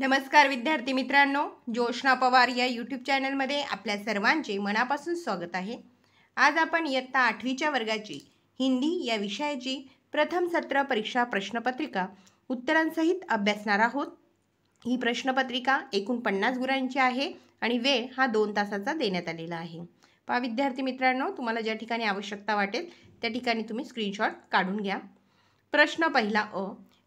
नमस्कार विद्यार्थी मित्रांनो ज्योष्णा पवार या यूट्यूब चॅनलमध्ये आपल्या सर्वांचे मनापासून स्वागत आहे आज आपण इयत्ता आठवीच्या वर्गाची हिंदी या विषयाची प्रथम सत्र परीक्षा प्रश्नपत्रिका उत्तरांसहित अभ्यासणार आहोत ही प्रश्नपत्रिका एकूण पन्नास गुरांची आहे आणि वेळ हा दोन तासाचा देण्यात आलेला आहे पहा विद्यार्थी मित्रांनो तुम्हाला ज्या ठिकाणी आवश्यकता वाटेल त्या ठिकाणी तुम्ही स्क्रीनशॉट काढून घ्या प्रश्न पहिला अ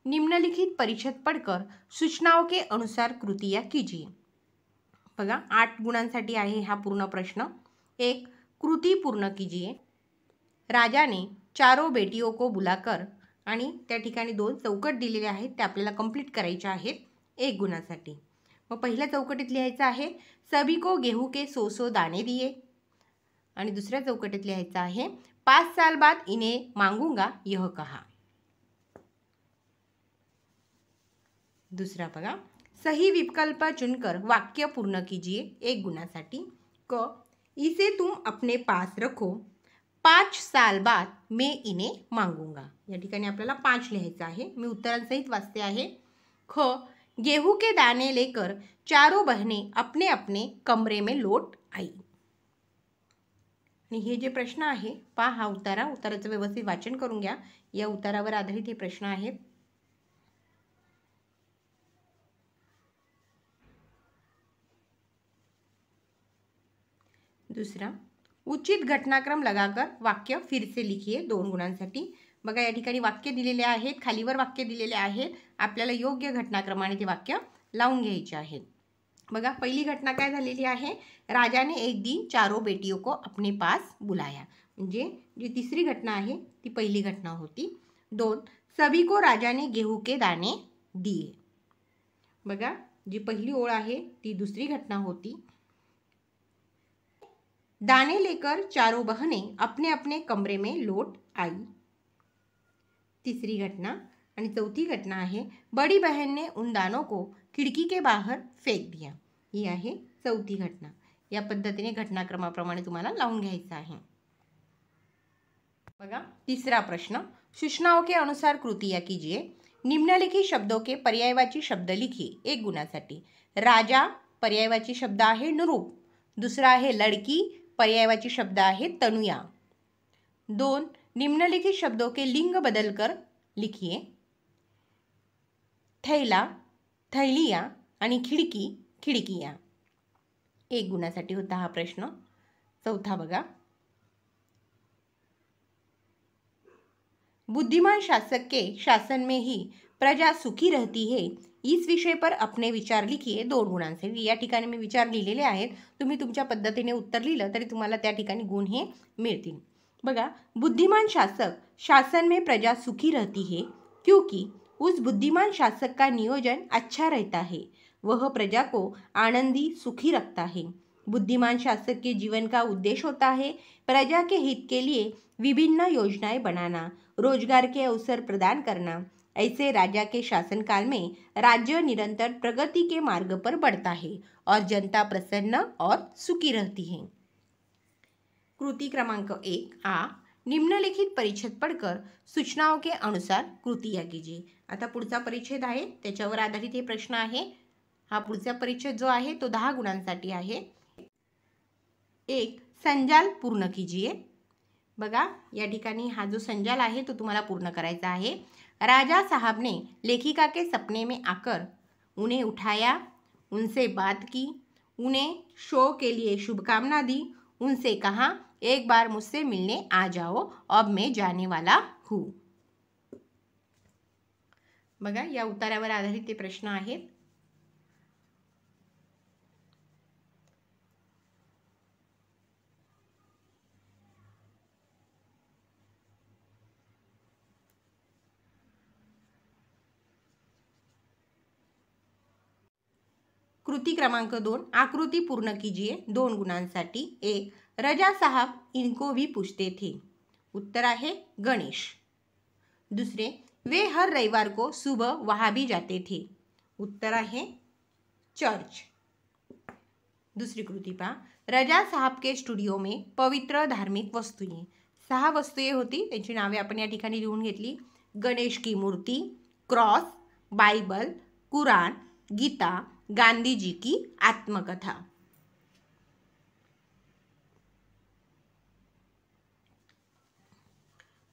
निम्नलिखित परिच्छेद पडकर सूचनाओं के अनुसार कृतिया कीजिए बघा आठ गुणांसाठी आहे हा पूर्ण प्रश्न एक कृती पूर्ण कीजिए राजाने चारो बेटीओ को बुलाकर आणि त्या ठिकाणी दोन चौकट दिलेले आहेत ते आपल्याला कंप्लीट करायचे आहेत एक गुणासाठी मग पहिल्या चौकटीत लिहायचं आहे सभी को गेहूं के सो सो दाणे दिए आणि दुसऱ्या चौकटीत लिहायचं आहे पाच साल बाद इने मांगूंगा यह कहा दुसरा बघा सही विकल्प चुनकर वाक्य पूर्ण कीजिए एक गुणासाठी क इसे तुम अपने पास रखो पाच साल बाद मे इने मांगूंगा या ठिकाणी आपल्याला पाच लिहायचं आहे मी उत्तरांसहित वाचते आहे ख गेहूं के दाने लेकर चारों बहने अपने अपने कमरे में लोट आई आणि हे जे प्रश्न आहे पा हा उतारा उताराचं व्यवस्थित वाचन करून घ्या या उतारावर आधारित हे प्रश्न आहेत दूसरा उचित घटनाक्रम लगाकर वाक्य फिर से लिखिये दोन गुणांसाठी बघा या ठिकाणी वाक्य दिलेले आहेत खालीवर वाक्य दिलेले आहेत आपल्याला योग्य घटनाक्रमाने ते वाक्य लावून घ्यायचे आहेत बघा पहिली घटना काय झालेली आहे राजाने एक दिन चारो बेटियों को अपने पास बुलाया म्हणजे जी तिसरी घटना आहे ती पहिली घटना होती दोन सभी को राजाने गेहूं के दाने दिए बघा जी पहिली ओळ आहे ती दुसरी घटना होती दाने लेकर चारों बहने अपने अपने कमरे में लौट आई तीसरी घटना आणि चौथी घटना आहे बडी बहनने उन दानों को खिडकी के बाहर फेक दिया ही आहे चौथी घटना या पद्धतीने घटनाक्रमाप्रमाणे तुम्हाला लावून घ्यायचं आहे बघा तिसरा प्रश्न सूचनाओ के अनुसार या कीजिए निम्नलिखित शब्दों के पर्यायवाची शब्द लिखिए एक गुणासाठी राजा पर्यायवाची शब्द आहे नुरूप दुसरा आहे लडकी पर्यायवाची शब्द आहेत तनुया दोन निम्नलिखित शब्दों के लिंग बदल कर लिखिए थैला थैलिया आणि खिडकी खिडकिया एक गुणासाठी होता हा प्रश्न चौथा बघा बुद्धिमान शासक के शासन में ही प्रजा सुखी रहती है इस विषय पर अपने विचार लिखिए दोन गुण से ठिकाणी मी विचार लिहिलेले आहेत तुम्ही तुमच्या पद्धतीने उत्तर लिहिलं तरी तुम्हाला गुण हे मिळतील बघा बुद्धिमान शासक शासन में प्रजा सुखी रहती है क्योंकि उस बुद्धिमान शासक का नियोजन अच्छा रहता है वह प्रजा को आनंदी सुखी रखता है बुद्धिमान शासक के जीवन का उद्देश्य होता है प्रजा के हित के लिए विभिन्न योजनाएं बनाना रोजगार के अवसर प्रदान करना ऐसे राजा के शासनकाल में राज्य निरंतर प्रगति के मार्ग पर बढ़ता है और जनता प्रसन्न और सुखी रहती है कृति क्रमांक एक आ निम्नलिखित परिच्छेद पडकर सूचनाओं के अनुसार कृती कीजिए आता पुढचा परिच्छेद है त्याच्यावर आधारित हे प्रश्न है हा पुढचा परिच्छेद जो है तो दह गुणांसाठी है एक संजाल पूर्ण कीजिए बघा या हा जो संजाल है तो तुम्हारा पूर्ण करायचा आहे राजा साहब ने लेखिका के सपने में आकर उन्हें उठाया उनसे बात की उन्हें शो के लिए शुभकामना दी उनसे कहा एक बार मुझसे मिलने आ जाओ अब मैं जाने वाला हूँ बघा या उतारावर आधारित ते प्रश्न आहेत कृति क्रमांक दोन आकृति पूर्ण कीजिए दोन गुणांसाठी एक रजा साहब इनको भी पूछते थे उत्तर है गणेश दूसरे वे हर रविवार को सुबह वहाँ भी जाते थे उत्तर है चर्च दूसरी कृति पा रजा साहब के स्टूडियो में पवित्र धार्मिक वस्तुएं सहा वस्तुएं होती त्यांची नावे अपन या ठिकाणी लिहून गणेश की मूर्ति cross Bible Quran Gita Gandhiji की आत्मकथा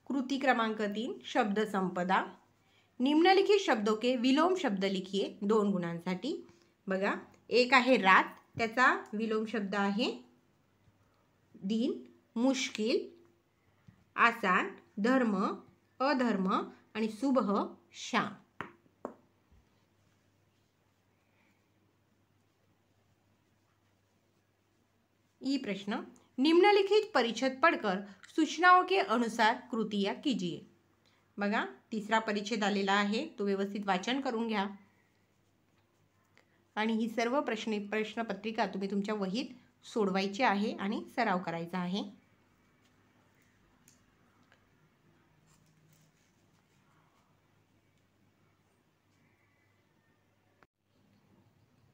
कृति क्रमांक तीन शब्द संपदा निम्नलिखित शब्दों के विलोम शब्द लिखिए दोन गुणांसाठी बघा एक आहे रात त्याचा विलोम शब्द आहे दिन मुश्किल आसान धर्म अधर्म आणि शुभ शाम ई प्रश्न निम्नलिखित परिच्छेद पढ़कर सूचनाओं के अनुसार कृतिया कीजिए बघा तिसरा परिच्छेद आलेला आहे तो व्यवस्थित वाचन करून घ्या आणि ही सर्व प्रश्न प्रश्नपत्रिका तुम्ही तुमच्या वहीत सोडवायची आहे आणि सराव करायचा आहे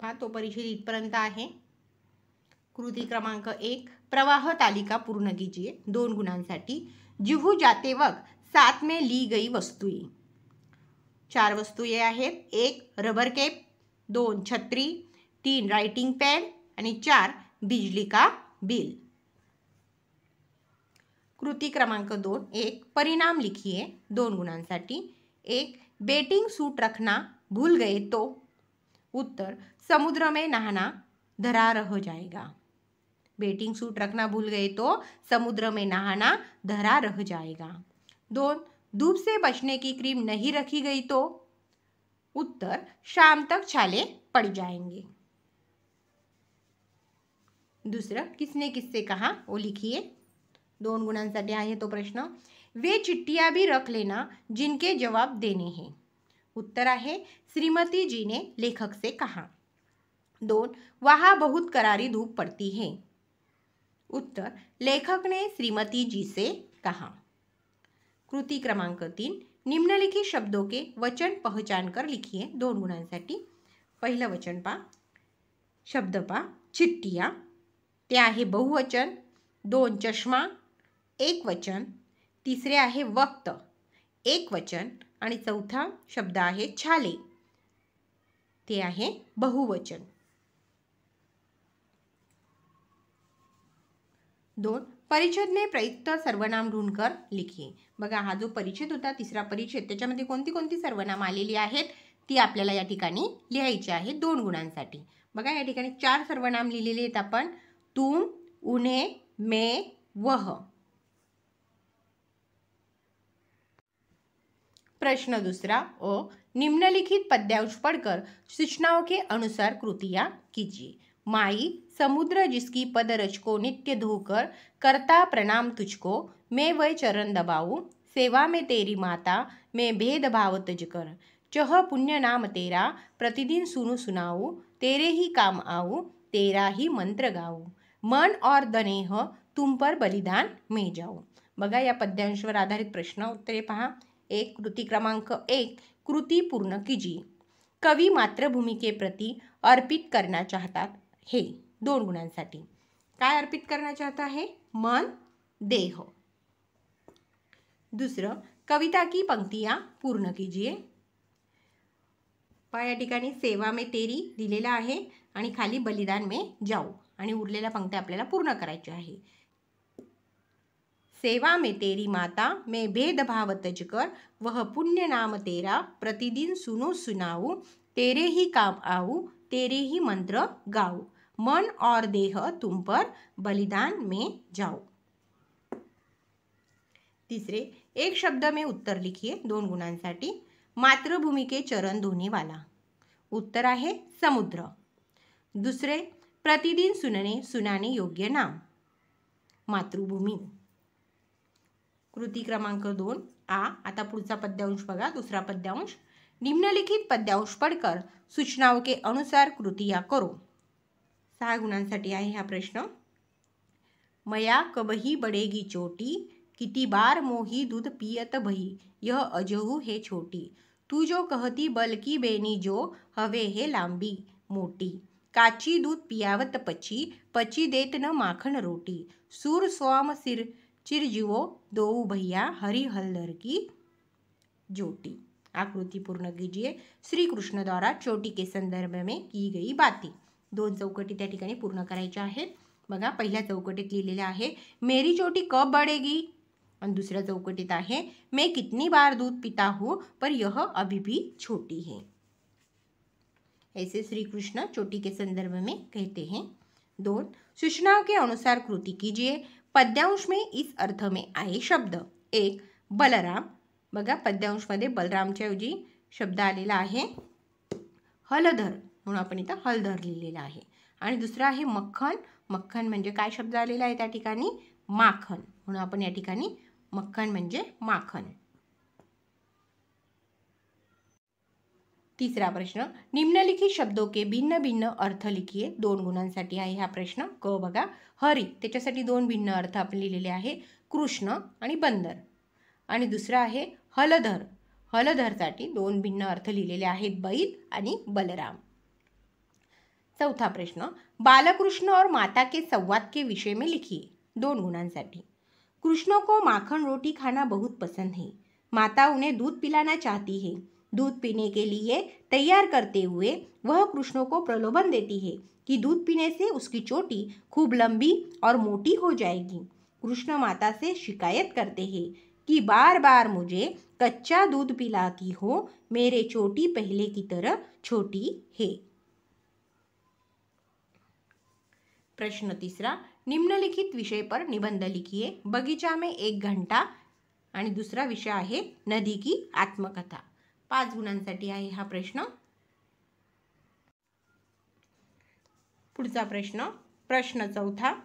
हा तो परिच्छेद इथपर्यंत आहे कृति क्रमांक एक प्रवाह तालिका पूर्ण कीजिए दोन गुणांसाठी जिहू वक सात में ली गई वस्तुएं चार वस्तुए आहेत एक रबर केप दोन छत्री तीन राइटिंग पेन चार बिजली का बिल कृति क्रमांक दोन एक परिणाम लिखिए दोन गुणांसाठी एक बेटिंग सूट रखना भूल गए तो उत्तर समुद्र में नहाना धरा रह जाएगा बेटिंग सूट रखना भूल गए तो समुद्र में नहाना धरा रह जाएगा दो धूप से बचने की क्रीम नहीं रखी गई तो उत्तर शाम तक छाले पड़ जाएंगे दूसरा किसने किससे कहा वो लिखिए दोन सटे आए तो प्रश्न वे चिट्ठियां भी रख लेना जिनके जवाब देने हैं उत्तर है श्रीमती जी ने लेखक से कहा दोन वहाँ बहुत करारी धूप पड़ती है उत्तर लेखकने श्रीमती जी से कहा कृती क्रमांक तीन निम्नलिखित शब्दों के वचन पहचान कर लिखिए दोन गुणांसाठी पहिलं वचन पा शब्द पा चिट्टिया ते आहे बहुवचन दोन चष्मा एक वचन तिसरे आहे वक्त एक वचन आणि चौथा शब्द आहे छाले ते आहे बहुवचन दोन परिच्छेदने प्रयुक्त सर्वनाम ढूंढकर लिखीए बघा हा जो परिच्छेद होता तिसरा परिच्छेद त्याच्यामध्ये कोणती कोणती सर्वनाम आलेली आहेत ती आपल्याला या ठिकाणी लिहायची आहे दोन गुणांसाठी बघा या ठिकाणी चार सर्वनाम लिहिलेले आहेत आपण तुम उन्हे मे वह प्रश्न दुसरा ओ निम्नलिखित पद्यांश पडकर सूचनाओं के अनुसार कृतिया कीजिए माई समुद्र जिसकी पदरज को नित्य धोकर करता प्रणाम तुझको मैं वह चरण दबाऊ सेवा में तेरी माता मैं भेदभाव तज कर चह पुण्य नाम तेरा प्रतिदिन सुनु सुनाऊ तेरे ही काम आऊ तेरा ही मंत्र गाऊ मन और दनेह तुम पर बलिदान में जाऊ बगा या पद्यांशवर आधारित प्रश्न उत्तरे पहा एक कृति क्रमांक एक कृति पूर्ण कीजिए कवि मातृभूमि के प्रति अर्पित करना चाहता हे दोन गुणांसाठी काय अर्पित करण्याचे चाहता आहे मन देह दुसरं कविता की पंक्तिया पूर्ण कीजिए पाया या ठिकाणी सेवा मे तेरी दिलेला आहे आणि खाली बलिदान मे जाऊ आणि उरलेल्या पंक्त्या आपल्याला पूर्ण करायच्या आहे सेवा में तेरी माता में भेदभाव तजकर वह पुण्य नाम तेरा प्रतिदिन सुनो सुनाऊ तेरे ही काम आऊ तेरे ही मंत्र गाओ मन और देह तुम पर बलिदान में जाओ तिसरे एक शब्द में उत्तर लिखिए दोन गुणांसाठी मातृभूमिके चरण धोने वाला उत्तर है समुद्र दुसरे प्रतिदिन सुनने सुनाने योग्य नाम मातृभूमि कृति क्रमांक दोन आ आता पुढचा पद्यांश बघा दुसरा पद्यांश निम्नलिखित पद्यांश पडकर सूचनाओं के अनुसार कृतिया करो सहा गुणांसाठी आहे हा प्रश्न मया कबही बडेगी चोटी किती बार मोही दूध पियत भही यह अजहू हे छोटी तू जो कहती बल की बेनी जो हवे हे लांबी मोटी काची दूध पियावत पची पची देत न माखन रोटी सूर स्वाम सिर चिरजीवो दो भैया हरी हल्दर की जोटी आकृति पूर्ण कीजिए श्री कृष्ण द्वारा चोटी के संदर्भ में की गई बातें दोन चौकटी त्या पूर्ण कराए बहला चौकटीत लिहिलेलं है मेरी चोटी कब बढेगी दुसर चौकटीत है मैं कितनी बार दूध पिता हूँ पर यह अभी भी छोटी है ऐसे श्री कृष्ण चोटी के संदर्भ में कहते हैं दो सूचनाओं के अनुसार कृति कीजिए पद्यांश में इस अर्थ में आए शब्द एक बलराम बघा पद्यांशमध्ये बलरामच्या ऐवजी शब्द आलेला आहे हलधर म्हणून आपण इथं हलधर लिहिलेला आहे आणि दुसरं आहे मक्खन मक्खन म्हणजे काय शब्द आलेला आहे त्या ठिकाणी माखन म्हणून आपण या ठिकाणी मक्खन म्हणजे माखन तिसरा प्रश्न निम्नलिखित शब्दो के भिन्न भिन्न अर्थ लिखिए दोन गुणांसाठी आहे हा प्रश्न क बघा हरी त्याच्यासाठी दोन भिन्न अर्थ आपण लिहिलेले आहे कृष्ण आणि बंदर आणि दुसरा आहे हलधर हलधरसाठी दोन भिन्न अर्थ लिहिलेले आहेत बैल आणि बलराम चौथा प्रश्न बालकृष्ण और माता के संवाद के विषय में लिखिए दोन गुणांसाठी कृष्ण को माखन रोटी खाना बहुत पसंद है माता उन्हें दूध पिलाना चाहती है दूध पीने के लिए तैयार करते हुए वह कृष्ण को प्रलोभन देती है कि दूध पीने से उसकी चोटी खूब लंबी और मोटी हो जाएगी कृष्ण माता से शिकायत करते हैं कि बार बार मुझे कच्चा दूध पिलाती हो मेरे चोटी पहले की तरह छोटी है प्रश्न तीसरा निम्नलिखित विषय पर निबंध लिखिए बगीचा में एक घंटा आणि दुसरा विषय है नदी की आत्मकथा पाच गुणांसाठी आहे हा प्रश्न पुढचा प्रश्न प्रश्न चौथा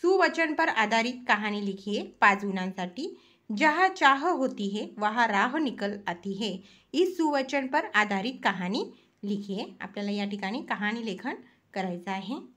सुवचन पर आधारित कहानी लिखिए पाच गुणांसाठी जहाँ चाह होती है वहाँ राह निकल आती है इस सुवचन पर आधारित कहानी लिखिए आपल्याला या कहानी लेखन करायचं आहे